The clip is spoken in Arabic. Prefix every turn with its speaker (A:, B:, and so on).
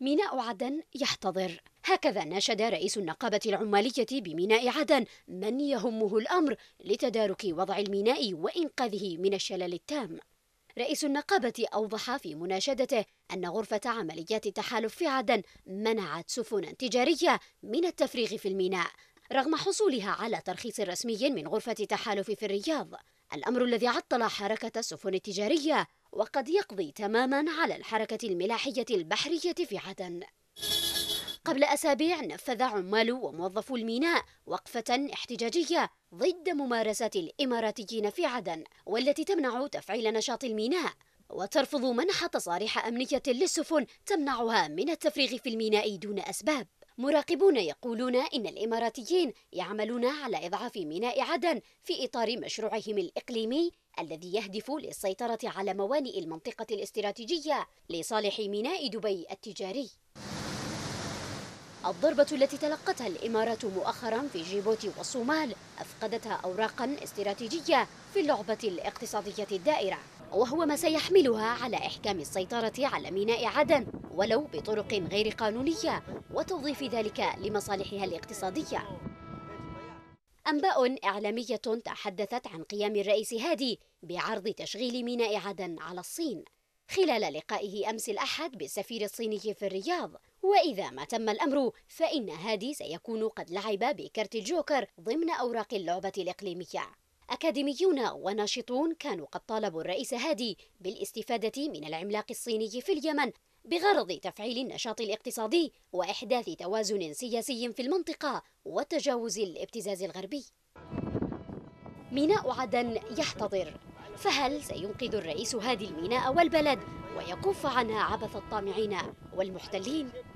A: ميناء عدن يحتضر هكذا ناشد رئيس النقابة العمالية بميناء عدن من يهمه الأمر لتدارك وضع الميناء وإنقاذه من الشلل التام رئيس النقابة أوضح في مناشدته أن غرفة عمليات التحالف في عدن منعت سفنا تجارية من التفريغ في الميناء رغم حصولها على ترخيص رسمي من غرفة تحالف في الرياض الأمر الذي عطل حركة السفن التجارية وقد يقضي تماما على الحركة الملاحية البحرية في عدن قبل أسابيع نفذ عمال وموظفو الميناء وقفة احتجاجية ضد ممارسات الإماراتيين في عدن والتي تمنع تفعيل نشاط الميناء وترفض منح تصاريح أمنية للسفن تمنعها من التفريغ في الميناء دون أسباب مراقبون يقولون إن الإماراتيين يعملون على إضعاف ميناء عدن في إطار مشروعهم الإقليمي الذي يهدف للسيطرة على موانئ المنطقة الاستراتيجية لصالح ميناء دبي التجاري الضربة التي تلقتها الإمارات مؤخرا في جيبوتي والصومال أفقدتها أوراقا استراتيجية في اللعبة الاقتصادية الدائرة وهو ما سيحملها على إحكام السيطرة على ميناء عدن ولو بطرق غير قانونية وتوظيف ذلك لمصالحها الاقتصادية أنباء إعلامية تحدثت عن قيام الرئيس هادي بعرض تشغيل ميناء عدن على الصين خلال لقائه أمس الأحد بالسفير الصيني في الرياض وإذا ما تم الأمر فإن هادي سيكون قد لعب بكرت الجوكر ضمن أوراق اللعبة الإقليمية أكاديميون وناشطون كانوا قد طالبوا الرئيس هادي بالاستفادة من العملاق الصيني في اليمن بغرض تفعيل النشاط الاقتصادي واحداث توازن سياسي في المنطقه وتجاوز الابتزاز الغربي. ميناء عدن يحتضر فهل سينقذ الرئيس هذه الميناء والبلد ويكف عنها عبث الطامعين والمحتلين؟